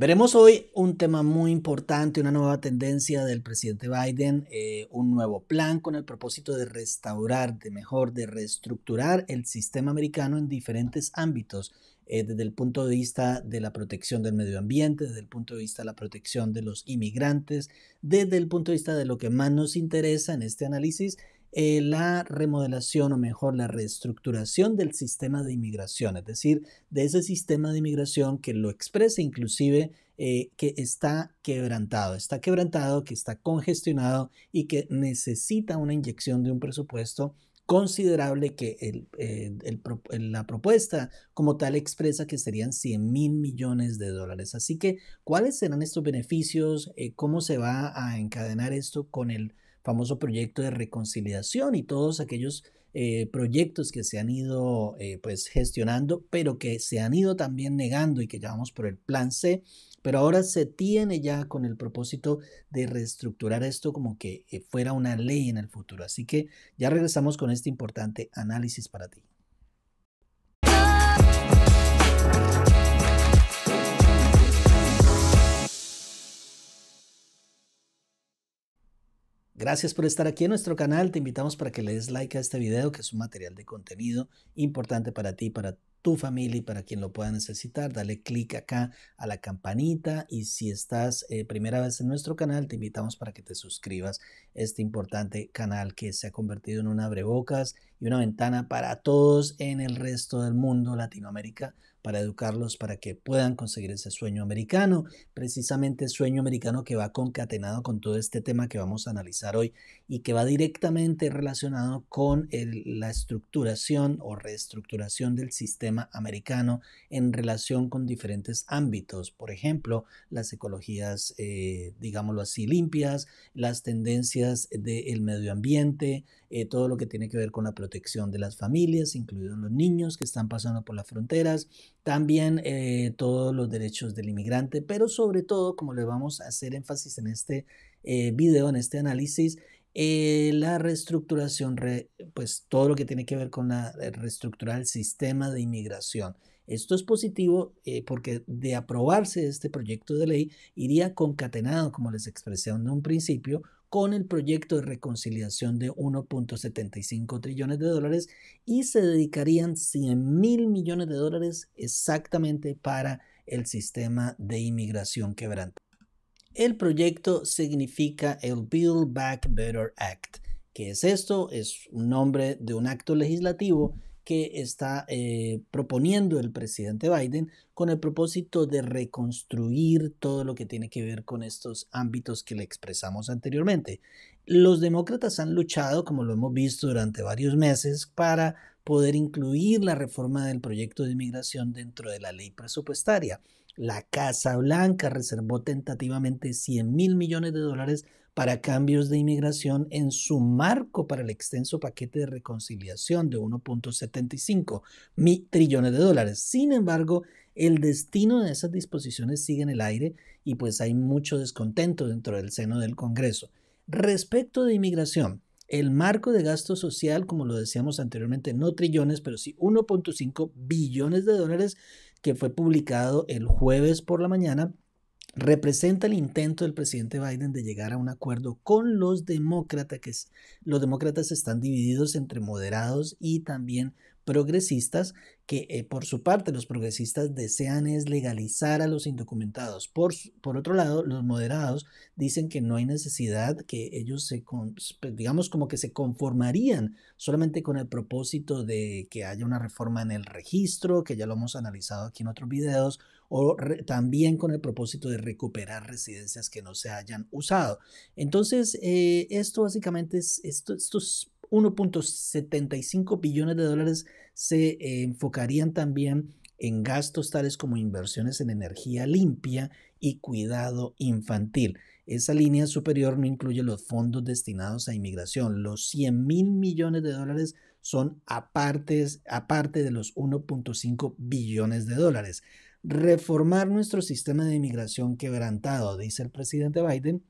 Veremos hoy un tema muy importante, una nueva tendencia del presidente Biden, eh, un nuevo plan con el propósito de restaurar, de mejor, de reestructurar el sistema americano en diferentes ámbitos, eh, desde el punto de vista de la protección del medio ambiente, desde el punto de vista de la protección de los inmigrantes, desde el punto de vista de lo que más nos interesa en este análisis, eh, la remodelación o mejor la reestructuración del sistema de inmigración, es decir, de ese sistema de inmigración que lo expresa inclusive eh, que está quebrantado, está quebrantado, que está congestionado y que necesita una inyección de un presupuesto considerable que eh, la propuesta como tal expresa que serían 100 mil millones de dólares. Así que, ¿cuáles serán estos beneficios? ¿Cómo se va a encadenar esto con el famoso proyecto de reconciliación y todos aquellos eh, proyectos que se han ido eh, pues gestionando, pero que se han ido también negando y que llevamos por el plan C, pero ahora se tiene ya con el propósito de reestructurar esto como que eh, fuera una ley en el futuro. Así que ya regresamos con este importante análisis para ti. Gracias por estar aquí en nuestro canal. Te invitamos para que le des like a este video, que es un material de contenido importante para ti, para tu familia y para quien lo pueda necesitar. Dale clic acá a la campanita y si estás eh, primera vez en nuestro canal, te invitamos para que te suscribas a este importante canal que se ha convertido en un abrebocas y una ventana para todos en el resto del mundo, Latinoamérica para educarlos para que puedan conseguir ese sueño americano, precisamente sueño americano que va concatenado con todo este tema que vamos a analizar hoy y que va directamente relacionado con la estructuración o reestructuración del sistema americano en relación con diferentes ámbitos, por ejemplo, las ecologías, eh, digámoslo así, limpias, las tendencias del medio ambiente, eh, todo lo que tiene que ver con la protección de las familias, incluidos los niños que están pasando por las fronteras, también eh, todos los derechos del inmigrante, pero sobre todo, como le vamos a hacer énfasis en este eh, video, en este análisis, la reestructuración, pues todo lo que tiene que ver con la reestructurar el sistema de inmigración. Esto es positivo porque de aprobarse este proyecto de ley iría concatenado, como les expresé en un principio, con el proyecto de reconciliación de 1.75 trillones de dólares y se dedicarían 100 mil millones de dólares exactamente para el sistema de inmigración quebrante. El proyecto significa el Build Back Better Act. ¿Qué es esto? Es un nombre de un acto legislativo que está eh, proponiendo el presidente Biden con el propósito de reconstruir todo lo que tiene que ver con estos ámbitos que le expresamos anteriormente. Los demócratas han luchado, como lo hemos visto durante varios meses, para poder incluir la reforma del proyecto de inmigración dentro de la ley presupuestaria. La Casa Blanca reservó tentativamente 100 mil millones de dólares para cambios de inmigración en su marco para el extenso paquete de reconciliación de 1.75 trillones de dólares. Sin embargo, el destino de esas disposiciones sigue en el aire y pues hay mucho descontento dentro del seno del Congreso. Respecto de inmigración, el marco de gasto social, como lo decíamos anteriormente, no trillones, pero sí 1.5 billones de dólares, que fue publicado el jueves por la mañana, representa el intento del presidente Biden de llegar a un acuerdo con los demócratas, que los demócratas están divididos entre moderados y también progresistas, que eh, por su parte los progresistas desean es legalizar a los indocumentados. Por, por otro lado, los moderados dicen que no hay necesidad, que ellos se, pues, digamos, como que se conformarían solamente con el propósito de que haya una reforma en el registro, que ya lo hemos analizado aquí en otros videos, o también con el propósito de recuperar residencias que no se hayan usado. Entonces, eh, esto básicamente es, esto, estos 1.75 billones de dólares se eh, enfocarían también en gastos tales como inversiones en energía limpia y cuidado infantil. Esa línea superior no incluye los fondos destinados a inmigración. Los 100 mil millones de dólares son aparte de los 1.5 billones de dólares. Reformar nuestro sistema de inmigración quebrantado, dice el presidente Biden,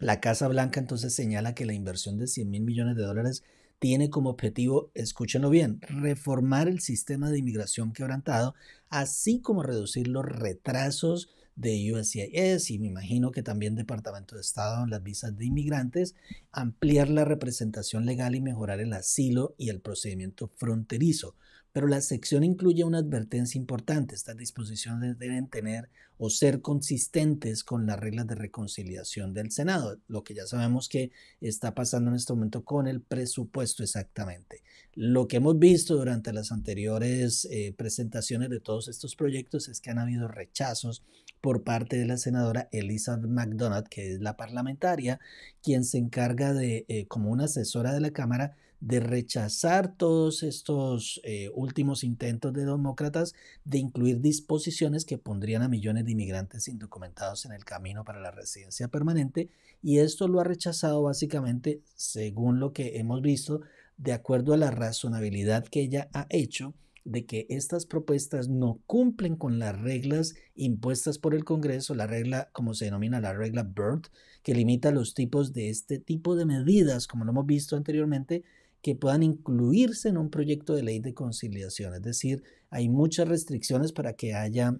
la Casa Blanca entonces señala que la inversión de 100 mil millones de dólares tiene como objetivo, escúchenlo bien, reformar el sistema de inmigración quebrantado, así como reducir los retrasos de USCIS y me imagino que también Departamento de Estado en las visas de inmigrantes, ampliar la representación legal y mejorar el asilo y el procedimiento fronterizo pero la sección incluye una advertencia importante. Estas disposiciones deben tener o ser consistentes con las reglas de reconciliación del Senado, lo que ya sabemos que está pasando en este momento con el presupuesto exactamente. Lo que hemos visto durante las anteriores eh, presentaciones de todos estos proyectos es que han habido rechazos por parte de la senadora Elizabeth McDonald, que es la parlamentaria, quien se encarga de, eh, como una asesora de la Cámara, de rechazar todos estos eh, últimos intentos de demócratas de incluir disposiciones que pondrían a millones de inmigrantes indocumentados en el camino para la residencia permanente y esto lo ha rechazado básicamente, según lo que hemos visto, de acuerdo a la razonabilidad que ella ha hecho de que estas propuestas no cumplen con las reglas impuestas por el Congreso, la regla, como se denomina la regla BIRD, que limita los tipos de este tipo de medidas, como lo hemos visto anteriormente, que puedan incluirse en un proyecto de ley de conciliación. Es decir, hay muchas restricciones para que haya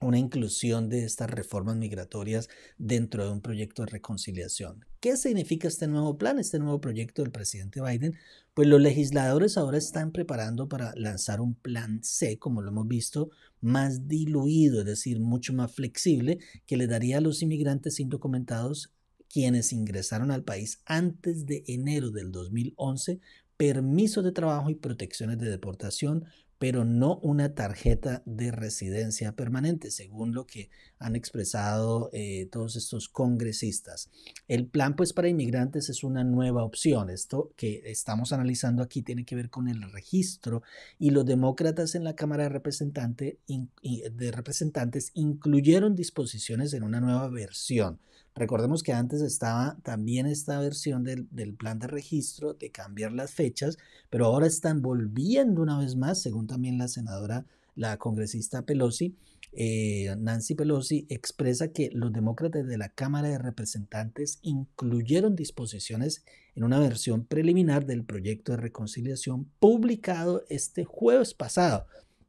una inclusión de estas reformas migratorias dentro de un proyecto de reconciliación. ¿Qué significa este nuevo plan, este nuevo proyecto del presidente Biden? Pues los legisladores ahora están preparando para lanzar un plan C, como lo hemos visto, más diluido, es decir, mucho más flexible, que le daría a los inmigrantes indocumentados quienes ingresaron al país antes de enero del 2011 permiso de trabajo y protecciones de deportación, pero no una tarjeta de residencia permanente, según lo que han expresado eh, todos estos congresistas. El plan pues para inmigrantes es una nueva opción. Esto que estamos analizando aquí tiene que ver con el registro y los demócratas en la Cámara de, Representante, de Representantes incluyeron disposiciones en una nueva versión. Recordemos que antes estaba también esta versión del, del, plan de registro, de cambiar las fechas, pero ahora están volviendo una vez más, según también la senadora la congresista Pelosi, eh, Nancy Pelosi expresa que los demócratas de la Cámara de Representantes incluyeron disposiciones en una versión preliminar del proyecto de reconciliación publicado este jueves pasado,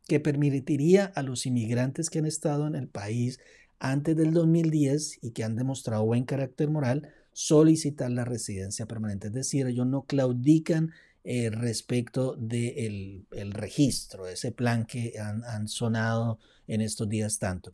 que permitiría a los inmigrantes que han estado en el país antes del 2010 y que han demostrado buen carácter moral solicitar la residencia permanente. Es decir, ellos no claudican eh, respecto del el registro, ese plan que han, han sonado en estos días tanto.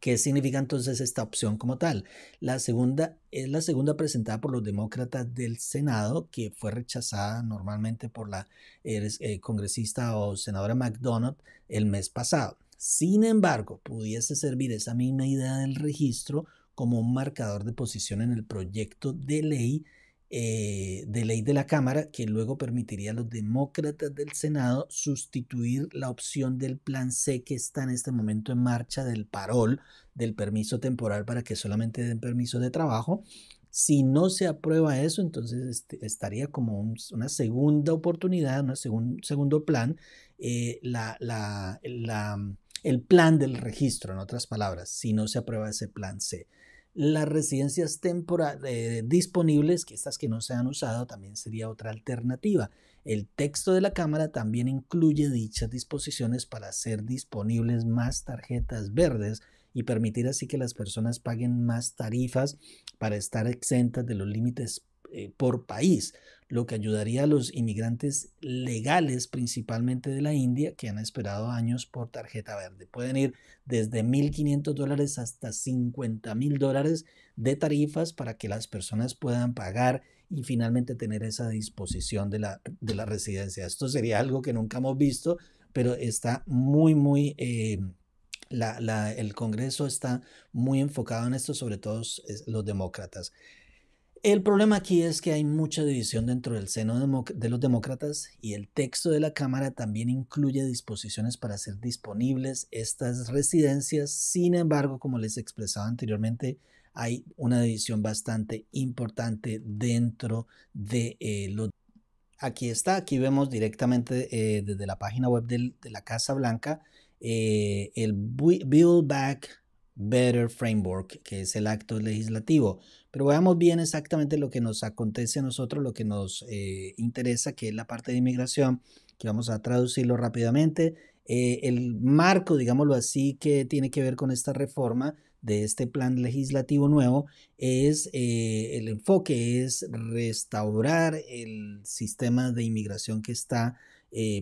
¿Qué significa entonces esta opción como tal? La segunda es la segunda presentada por los demócratas del Senado, que fue rechazada normalmente por la eh, congresista o senadora McDonald el mes pasado. Sin embargo, pudiese servir esa misma idea del registro como un marcador de posición en el proyecto de ley eh, de ley de la Cámara que luego permitiría a los demócratas del Senado sustituir la opción del plan C que está en este momento en marcha del parol, del permiso temporal para que solamente den permiso de trabajo. Si no se aprueba eso, entonces este, estaría como una segunda oportunidad, un segundo plan, eh, el plan del registro, en otras palabras, si no se aprueba ese plan C las residencias temporales eh, disponibles, que estas que no se han usado también sería otra alternativa. El texto de la Cámara también incluye dichas disposiciones para hacer disponibles más tarjetas verdes y permitir así que las personas paguen más tarifas para estar exentas de los límites eh, por país, lo que ayudaría a los inmigrantes legales, principalmente de la India, que han esperado años por tarjeta verde. Pueden ir desde 1.500 dólares hasta 50.000 dólares de tarifas para que las personas puedan pagar y finalmente tener esa disposición de la, de la residencia. Esto sería algo que nunca hemos visto, pero está muy, muy... Eh, el Congreso está muy enfocado en esto, sobre todo los demócratas. El problema aquí es que hay mucha división dentro del seno de los demócratas y el texto de la Cámara también incluye disposiciones para hacer disponibles estas residencias. Sin embargo, como les expresado anteriormente, hay una división bastante importante dentro de eh, los demócratas. Aquí está, aquí vemos directamente eh, desde la página web de la Casa Blanca eh, el Build Back Better Framework, que es el acto legislativo. Pero veamos bien exactamente lo que nos acontece a nosotros, lo que nos eh, interesa, que es la parte de inmigración, que vamos a traducirlo rápidamente. Eh, el marco, digámoslo así, que tiene que ver con esta reforma de este plan legislativo nuevo es eh, el enfoque es restaurar el sistema de inmigración que está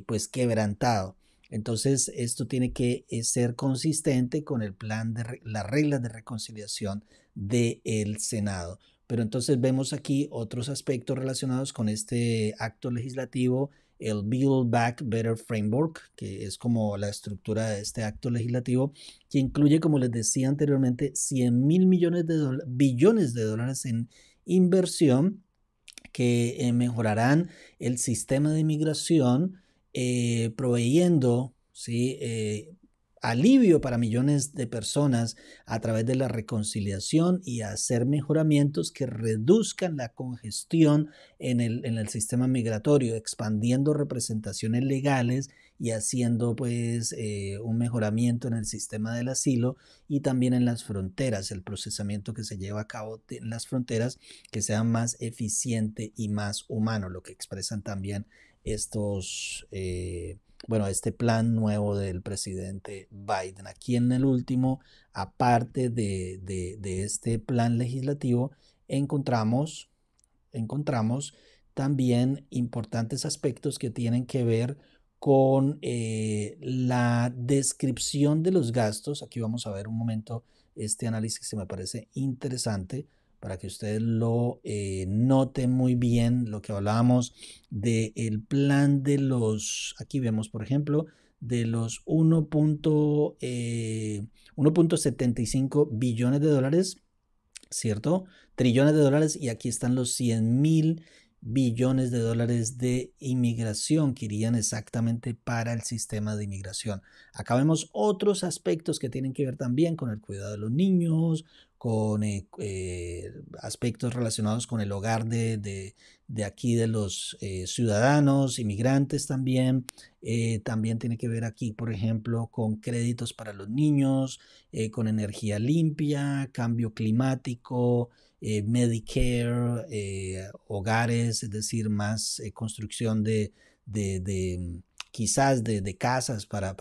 pues quebrantado. Entonces, esto tiene que eh, ser consistente con el plan de las reglas de reconciliación del Senado. Pero entonces vemos aquí otros aspectos relacionados con este acto legislativo, el Build Back Better Framework, que es como la estructura de este acto legislativo, que incluye, como les decía anteriormente, 100 mil millones de billones de dólares en inversión que eh, mejorarán el sistema de inmigración, eh, proveyendo eh, alivio para millones de personas a través de la reconciliación y hacer mejoramientos que reduzcan la congestión en el, sistema migratorio, expandiendo representaciones legales y haciendo pues eh, un mejoramiento en el sistema del asilo y también en las fronteras, el procesamiento que se lleva a cabo en las fronteras que sea más eficiente y más humano, lo que expresan también estos, eh, bueno, este plan nuevo del presidente Biden. Aquí en el último, aparte de, este plan legislativo, encontramos, encontramos también importantes aspectos que tienen que ver con eh, la descripción de los gastos. Aquí vamos a ver un momento este análisis que me parece interesante para que ustedes lo eh, noten muy bien, lo que hablábamos del plan de los, aquí vemos por ejemplo, de los 1.75 eh, billones de dólares, ¿cierto? Trillones de dólares y aquí están los 100 mil billones de dólares de inmigración que irían exactamente para el sistema de inmigración. Acá vemos otros aspectos que tienen que ver también con el cuidado de los niños, con eh, eh, aspectos relacionados con el hogar de, aquí de los eh, ciudadanos, inmigrantes también. también tiene que ver aquí, por ejemplo, con créditos para los niños, con energía limpia, cambio climático, Medicare, hogares, es decir, más construcción de, quizás de, casas para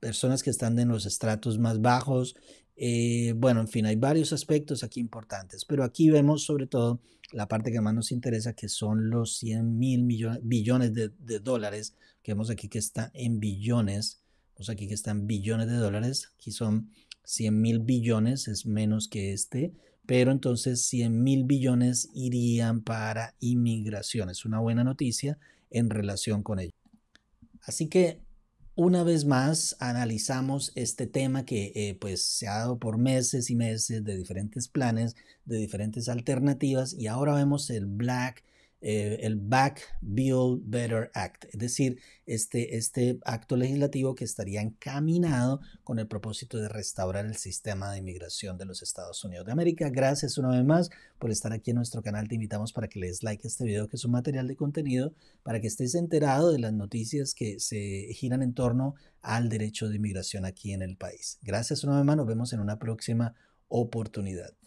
personas que están en los estratos más bajos. Eh, bueno, en fin, hay varios aspectos aquí importantes, pero aquí vemos sobre todo la parte que más nos interesa, que son los 100 mil millones, billones de, dólares, que vemos aquí que está en billones, vemos aquí que están billones de dólares, aquí son 100 mil billones, es menos que este, pero entonces 100 mil billones irían para inmigración, es una buena noticia en relación con ello. Así que una vez más analizamos este tema que eh, pues se ha dado por meses y meses de diferentes planes, de diferentes alternativas y ahora vemos el Black eh, el Back Build Better Act, es decir, este, este acto legislativo que estaría encaminado con el propósito de restaurar el sistema de inmigración de los Estados Unidos de América. Gracias una vez más por estar aquí en nuestro canal. Te invitamos para que le des like a este video, que es un material de contenido, para que estés enterado de las noticias que se giran en torno al derecho de inmigración aquí en el país. Gracias una vez más, nos vemos en una próxima oportunidad.